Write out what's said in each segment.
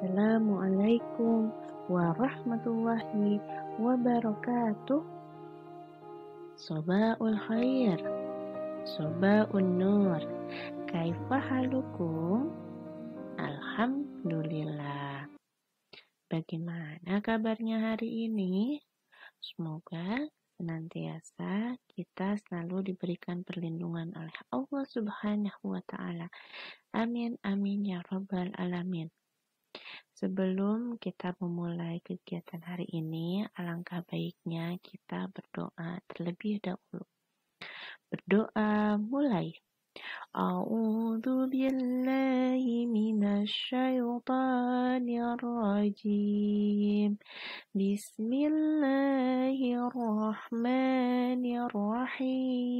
Assalamualaikum warahmatullahi wabarakatuh. Sobaul khair. sobaul nur. Kaifa halukum? Alhamdulillah. Bagaimana kabarnya hari ini? Semoga senantiasa kita selalu diberikan perlindungan oleh Allah Subhanahu wa taala. Amin amin ya rabbal alamin. Sebelum kita memulai kegiatan hari ini, alangkah baiknya kita berdoa terlebih dahulu. Berdoa mulai. A'udzu billahi minasyaitonir rajim. Bismillahirrahmanirrahim.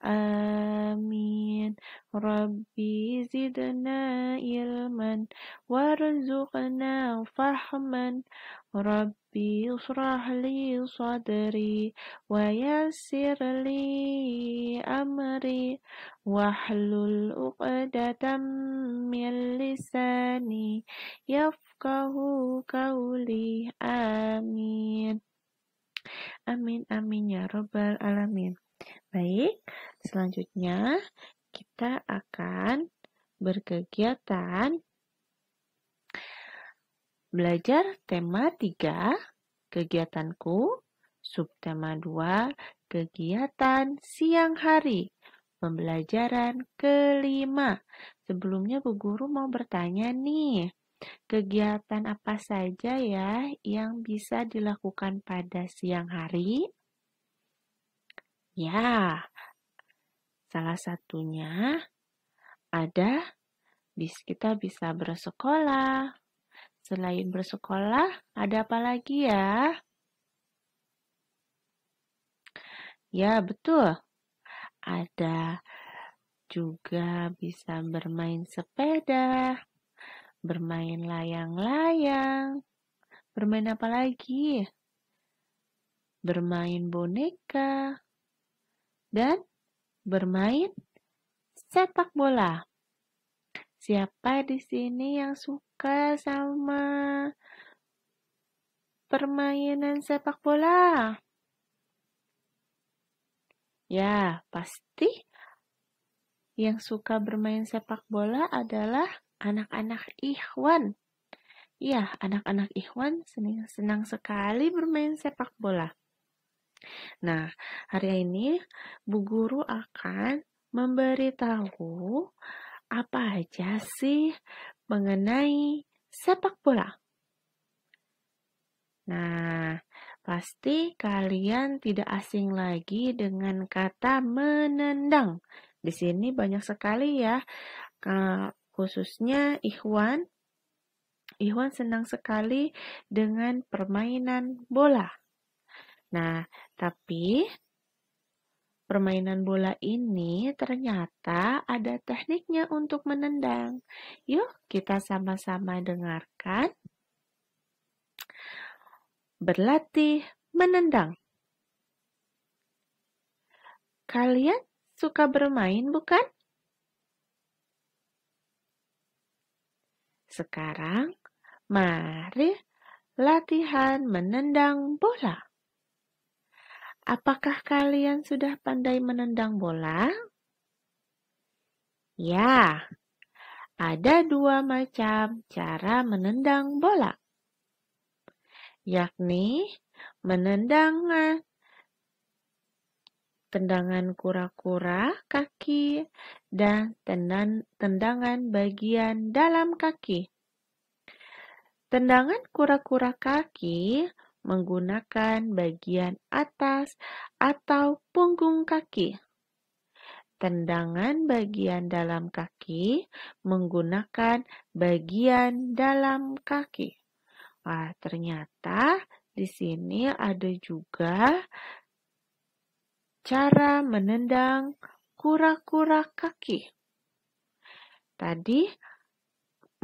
Amin. Rabbi zidna ilman warzuqna fahman. Rabbi usrah li sadri wa yassir li amri wahlul uqdatan min lisani yafqahu qawli. Amin. Amin amin ya rabbal alamin. Baik, selanjutnya kita akan berkegiatan belajar tema 3, kegiatanku, subtema 2, kegiatan siang hari, pembelajaran kelima. Sebelumnya Bu Guru mau bertanya nih, kegiatan apa saja ya yang bisa dilakukan pada siang hari? Ya, salah satunya ada bis kita bisa bersekolah. Selain bersekolah, ada apa lagi ya? Ya, betul. Ada juga bisa bermain sepeda, bermain layang-layang, bermain apa lagi? Bermain boneka, dan bermain sepak bola. Siapa di sini yang suka sama permainan sepak bola? Ya, pasti yang suka bermain sepak bola adalah anak-anak Ikhwan. Ya, anak-anak Ikhwan senang, senang sekali bermain sepak bola. Nah, hari ini Bu Guru akan memberitahu apa aja sih mengenai sepak bola. Nah, pasti kalian tidak asing lagi dengan kata menendang. Di sini banyak sekali ya, khususnya Ikhwan. Ikhwan senang sekali dengan permainan bola. Nah, tapi permainan bola ini ternyata ada tekniknya untuk menendang. Yuk, kita sama-sama dengarkan. Berlatih menendang. Kalian suka bermain, bukan? Sekarang, mari latihan menendang bola. Apakah kalian sudah pandai menendang bola? Ya, ada dua macam cara menendang bola, yakni menendang tendangan kura-kura kaki dan tendan, tendangan bagian dalam kaki. Tendangan kura-kura kaki menggunakan bagian atas atau punggung kaki. Tendangan bagian dalam kaki menggunakan bagian dalam kaki. Wah, ternyata di sini ada juga cara menendang kura-kura kaki. Tadi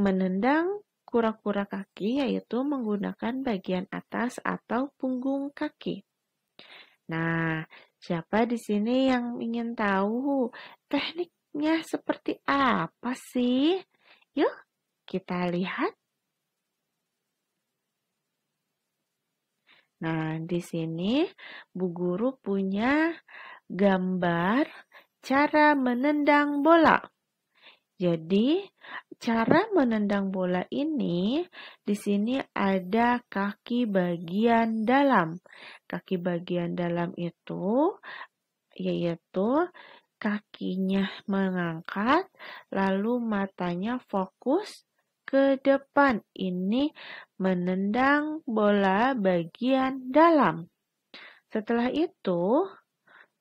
menendang kura-kura kaki yaitu menggunakan bagian atas atau punggung kaki. Nah, siapa di sini yang ingin tahu tekniknya seperti apa sih? Yuk, kita lihat. Nah, di sini Bu Guru punya gambar cara menendang bola. Jadi, cara menendang bola ini di sini ada kaki bagian dalam. Kaki bagian dalam itu yaitu kakinya mengangkat, lalu matanya fokus ke depan. Ini menendang bola bagian dalam. Setelah itu,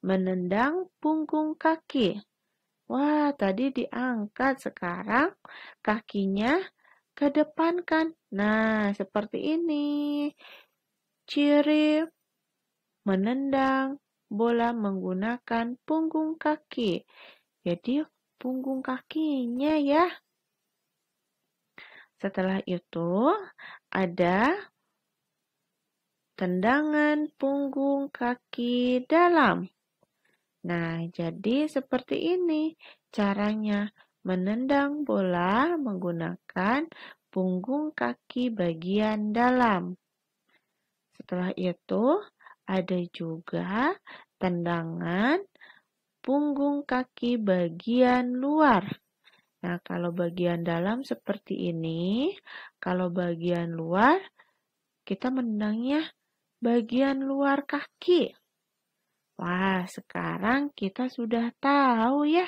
menendang punggung kaki. Wah, tadi diangkat, sekarang kakinya ke depan kan. Nah, seperti ini. Ciri menendang bola menggunakan punggung kaki. Jadi, punggung kakinya ya. Setelah itu, ada tendangan punggung kaki dalam. Nah, jadi seperti ini caranya menendang bola menggunakan punggung kaki bagian dalam. Setelah itu, ada juga tendangan punggung kaki bagian luar. Nah, kalau bagian dalam seperti ini, kalau bagian luar kita menendangnya bagian luar kaki. Wah, sekarang kita sudah tahu ya,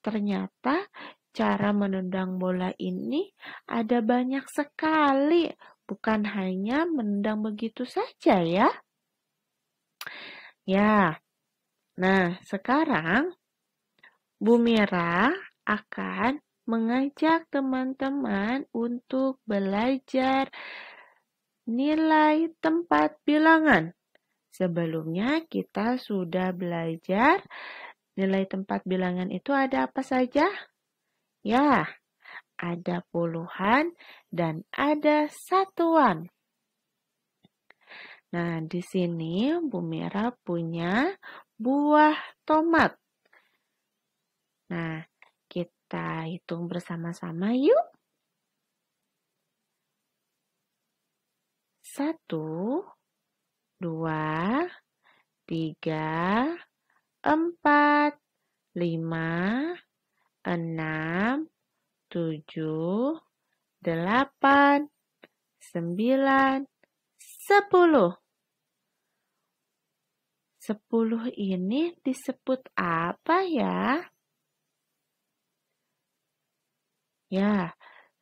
ternyata cara menendang bola ini ada banyak sekali, bukan hanya menendang begitu saja ya. Ya, nah sekarang Bu Mira akan mengajak teman-teman untuk belajar nilai tempat bilangan. Sebelumnya kita sudah belajar nilai tempat bilangan itu ada apa saja? Ya, ada puluhan dan ada satuan. Nah, di sini Bu Mira punya buah tomat. Nah, kita hitung bersama-sama yuk. Satu, dua, tiga, empat, lima, enam, tujuh, delapan, sembilan, sepuluh. Sepuluh ini disebut apa ya? Ya,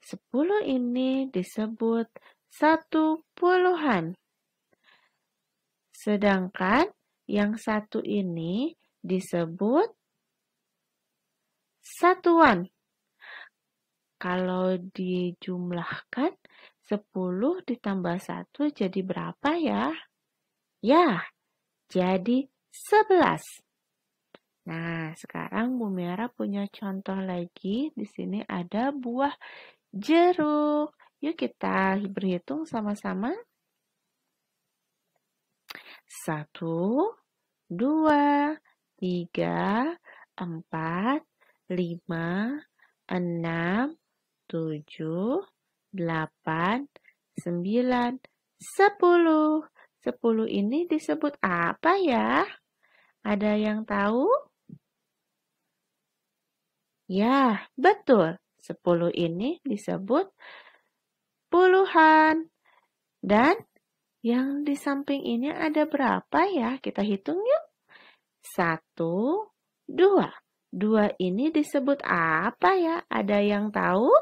sepuluh ini disebut satu puluhan. Sedangkan yang satu ini disebut satuan. Kalau dijumlahkan, 10 ditambah 1 jadi berapa ya? Ya, jadi 11. Nah, sekarang Bu Merah punya contoh lagi. Di sini ada buah jeruk. Yuk kita berhitung sama-sama. Satu, dua, tiga, empat, lima, enam, tujuh, delapan, sembilan, sepuluh. Sepuluh ini disebut apa ya? Ada yang tahu? Ya, betul. Sepuluh ini disebut puluhan. Dan yang di samping ini ada berapa ya? Kita hitung yuk. Satu, dua. Dua ini disebut apa ya? Ada yang tahu?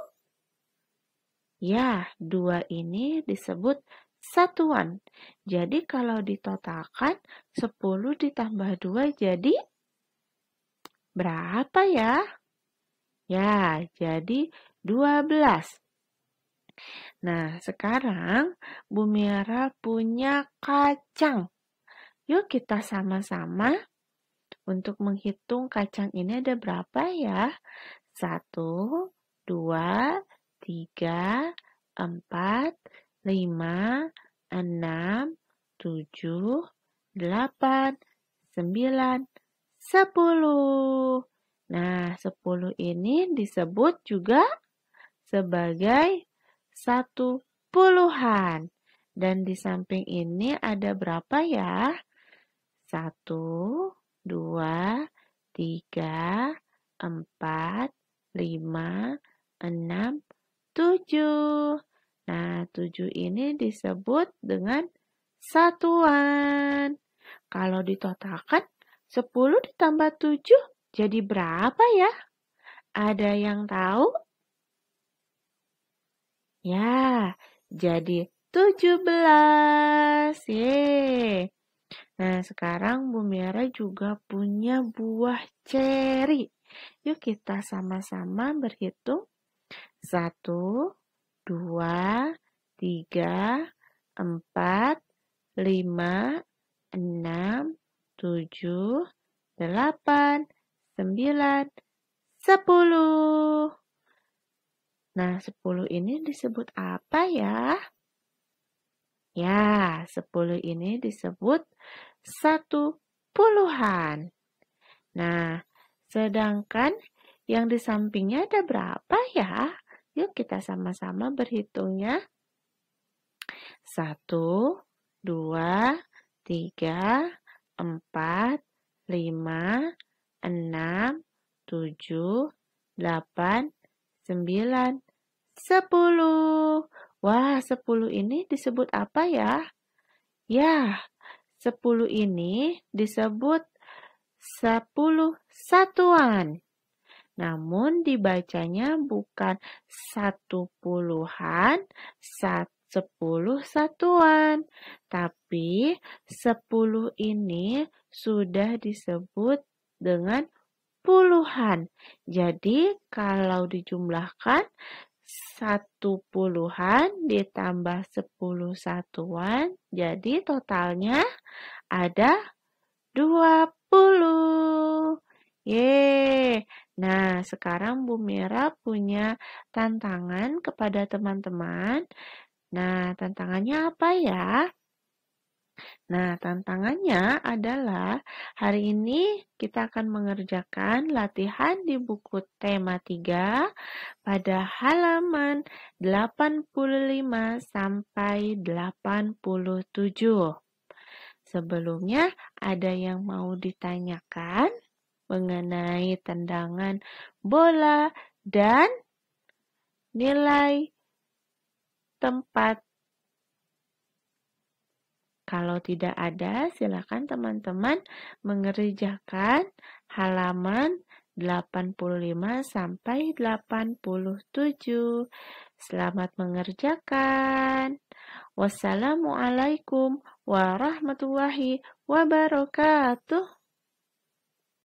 Ya, dua ini disebut satuan. Jadi kalau ditotalkan, sepuluh ditambah dua jadi berapa ya? Ya, jadi dua belas. Nah, sekarang Bu Mira punya kacang. Yuk kita sama-sama untuk menghitung kacang ini ada berapa ya. Satu, dua, tiga, empat, lima, enam, tujuh, delapan, sembilan, sepuluh. Nah, sepuluh ini disebut juga sebagai satu puluhan. Dan di samping ini ada berapa ya? Satu, dua, tiga, empat, lima, enam, tujuh. Nah, tujuh ini disebut dengan satuan. Kalau ditotalkan, sepuluh ditambah tujuh jadi berapa ya? Ada yang tahu? Ya, jadi 17. Ye. Nah, sekarang Bu Miara juga punya buah ceri. Yuk kita sama-sama berhitung. 1, 2, 3, 4, 5, 6, 7, 8, 9, 10. Nah, 10 ini disebut apa ya? Ya, 10 ini disebut satu puluhan. Nah, sedangkan yang di sampingnya ada berapa ya? Yuk kita sama-sama berhitungnya. Satu, dua, tiga, empat, lima, enam, tujuh, delapan, sembilan, 10. Wah, 10 ini disebut apa ya? Ya, 10 ini disebut 10 satuan. Namun dibacanya bukan satu puluhan, satu sepuluh satuan. Tapi sepuluh ini sudah disebut dengan puluhan. Jadi kalau dijumlahkan satu puluhan ditambah sepuluh satuan, jadi totalnya ada dua puluh. Nah, sekarang Bu Mira punya tantangan kepada teman-teman. Nah, tantangannya apa ya? Nah, tantangannya adalah hari ini kita akan mengerjakan latihan di buku tema 3 pada halaman 85 sampai 87. Sebelumnya ada yang mau ditanyakan mengenai tendangan bola dan nilai tempat kalau tidak ada, silakan teman-teman mengerjakan halaman 85 sampai 87. Selamat mengerjakan. Wassalamualaikum warahmatullahi wabarakatuh.